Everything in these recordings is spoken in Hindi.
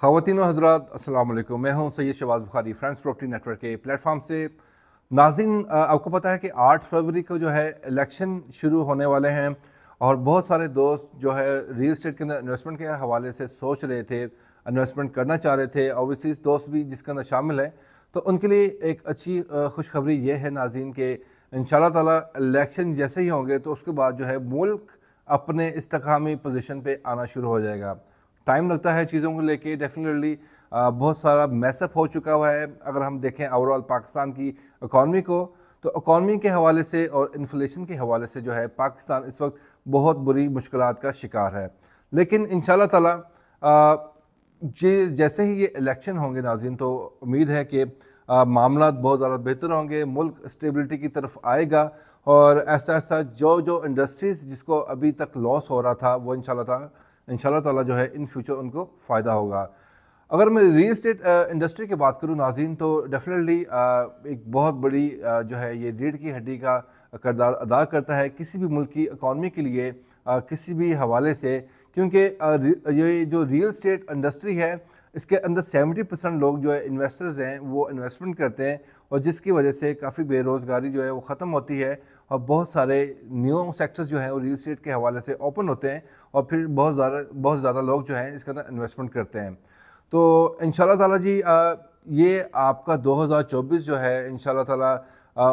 खातिन हजरात असलम मैं हूं Syed Shawaz Bukhari friends property network के प्लेटफॉर्म से नाजिन आपको पता है कि 8 फरवरी को जो है इलेक्शन शुरू होने वाले हैं और बहुत सारे दोस्त जो है रियल इस्टेट के अंदर इन्वेस्टमेंट के हवाले से सोच रहे थे इन्वेस्टमेंट करना चाह रहे थे ओवरसीज़ दोस्त भी जिसके अंदर शामिल हैं तो उनके लिए एक अच्छी खुशखबरी ये है नाजीन के इन शाह तलेक्शन जैसे ही होंगे तो उसके बाद जो है मुल्क अपने इस्तकामी पोजीशन पे आना शुरू हो जाएगा टाइम लगता है चीज़ों को लेके डेफिनेटली बहुत सारा मैसअप हो चुका हुआ है अगर हम देखें ओवरऑल पाकिस्तान की इकॉनमी को तो इकॉनमी के हवाले से और इन्फ्लेशन के हवाले से जो है पाकिस्तान इस वक्त बहुत बुरी मुश्किल का शिकार है लेकिन इन ताला जी जैसे ही ये इलेक्शन होंगे नाजिन तो उम्मीद है कि मामला बहुत ज़्यादा बेहतर होंगे मुल्क स्टेबिलिटी की तरफ आएगा और ऐसा ऐसा जो जो इंडस्ट्रीज़ जिसको अभी तक लॉस हो रहा था वो इन ताला इन ताला जो है इन फ्यूचर उनको फ़ायदा होगा अगर मैं रियल इस्टेट इंडस्ट्री की बात करूँ नाजीन तो डेफिनेटली uh, एक बहुत बड़ी आ, uh, जो है ये रीढ़ की हड्डी का करदार अदा करता है किसी भी मुल्क की इकानमी के लिए आ, uh, किसी भी हवाले से क्योंकि ये जो रियल इस्टेट इंडस्ट्री है इसके अंदर 70 परसेंट लोग जो है इन्वेस्टर्स हैं वो इन्वेस्टमेंट करते हैं और जिसकी वजह से काफ़ी बेरोज़गारी जो है वो ख़त्म होती है और बहुत सारे न्यू सेक्टर्स जो हैं वो रियल इस्टेट के हवाले से ओपन होते हैं और फिर बहुत ज़्यादा बहुत ज़्यादा लोग जो हैं इसके अंदर इन्वेस्टमेंट करते हैं तो इन ताला जी ये आपका 2024 जो है इन ताला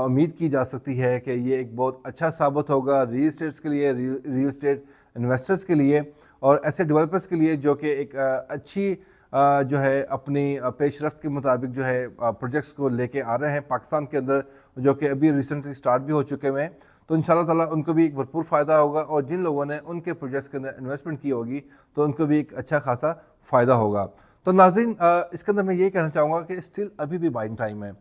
उम्मीद की जा सकती है कि ये एक बहुत अच्छा साबित होगा रियल स्टेट्स के लिए रियल स्टेट इन्वेस्टर्स के लिए और ऐसे डेवलपर्स के लिए जो कि एक अच्छी जो है अपनी पेशरफ रफ्त के मुताबिक जो है प्रोजेक्ट्स को लेके आ रहे हैं पाकिस्तान के अंदर जो कि अभी रिसेंटली स्टार्ट भी हो चुके हुए हैं तो इन ताला उनको भी एक भरपूर फ़ायदा होगा और जिन लोगों ने उनके प्रोजेक्ट्स के अंदर इन्वेस्टमेंट की होगी तो उनको भी एक अच्छा खासा फ़ायदा होगा तो नाजिन इसके अंदर मैं ये कहना चाहूँगा कि स्टिल अभी भी बाइंग टाइम है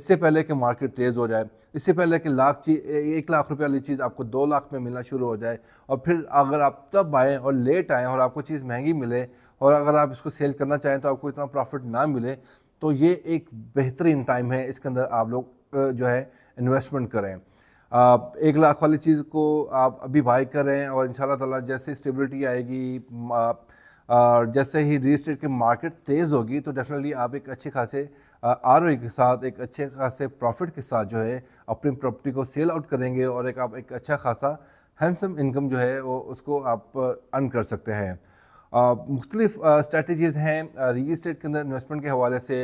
इससे पहले कि मार्केट तेज़ हो जाए इससे पहले कि लाख चीज एक लाख रुपये वाली चीज़ आपको दो लाख में मिलना शुरू हो जाए और फिर अगर आप तब आएँ और लेट आएँ और आपको चीज़ महंगी मिले और अगर आप इसको सेल करना चाहें तो आपको इतना प्रॉफिट ना मिले तो ये एक बेहतरीन टाइम है इसके अंदर आप लोग जो है इन्वेस्टमेंट करें आप एक लाख वाली चीज़ को आप अभी बाई करें और इन शाला जैसे स्टेबिलिटी आएगी आप और जैसे ही रियल स्टेट की मार्केट तेज़ होगी तो डेफिनेटली आप एक अच्छे खासे आर के साथ एक अच्छे खासे प्रॉफिट के साथ जो है अपनी प्रॉपर्टी को सेल आउट करेंगे और एक आप एक अच्छा खासा हैंडसम इनकम जो है वो उसको आप अर्न कर सकते हैं અ مختلف સ્ટ્રેટેજીસ હે રીએસ્ટેટ કે અંદર ઇન્વેસ્ટમેન્ટ કે حوالے سے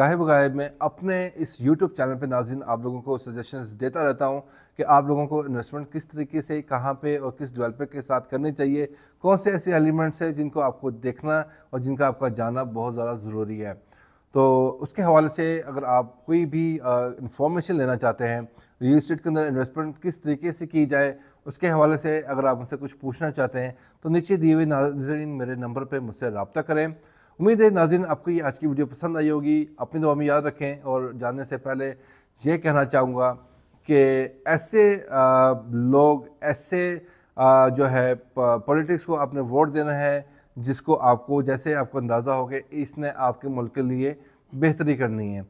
ગાયબ ગાયબ મે અપને ઇસ YouTube ચેનલ પે નાઝિર આપ લોગો કો સજેશનસ دیتا રહતા હું કે આપ લોગો કો ઇન્વેસ્ટમેન્ટ કિસ તરીકે સે કહા પે ઓર કિસ ડેવલપર કે સાથ કરને ચાહીએ કૌંસે એસે એલિમેન્ટસ હે जिनको આપકો દેખના ઓર જિનકા આપકો જાનના બહોત જ્યાદા જરૂરી હે તો ઉસકે حوالے સે અગર આપ કોઈ ભી ઇન્ફોર્મેશન લેના ચાહતે હે રીએસ્ટેટ કે અંદર ઇન્વેસ્ટમેન્ટ કિસ તરીકે સે કી જાય उसके हवाले से अगर आप मुझसे कुछ पूछना चाहते हैं तो नीचे दिए हुए नाजरीन मेरे नंबर पर मुझसे रबता करें उम्मीद है नाजरन आपको ये आज की वीडियो पसंद आई होगी अपनी दुआ में याद रखें और जानने से पहले ये कहना चाहूँगा कि ऐसे लोग ऐसे जो है पॉलिटिक्स को आपने वोट देना है जिसको आपको जैसे आपको अंदाज़ा हो कि इसने आपके मुल्क के लिए बेहतरी करनी है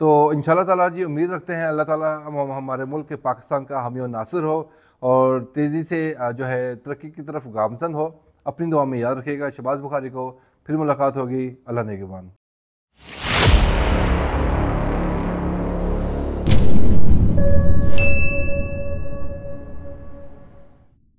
तो इन ताला जी उम्मीद रखते हैं अल्लाह ताला हम हमारे मुल्क के पाकिस्तान का हमी नासिर हो और तेज़ी से जो है तरक्की की तरफ गामजन हो अपनी दुआ में याद रखिएगा शबाज बुखारी को फिर मुलाकात होगी अल्लाह नेगबान you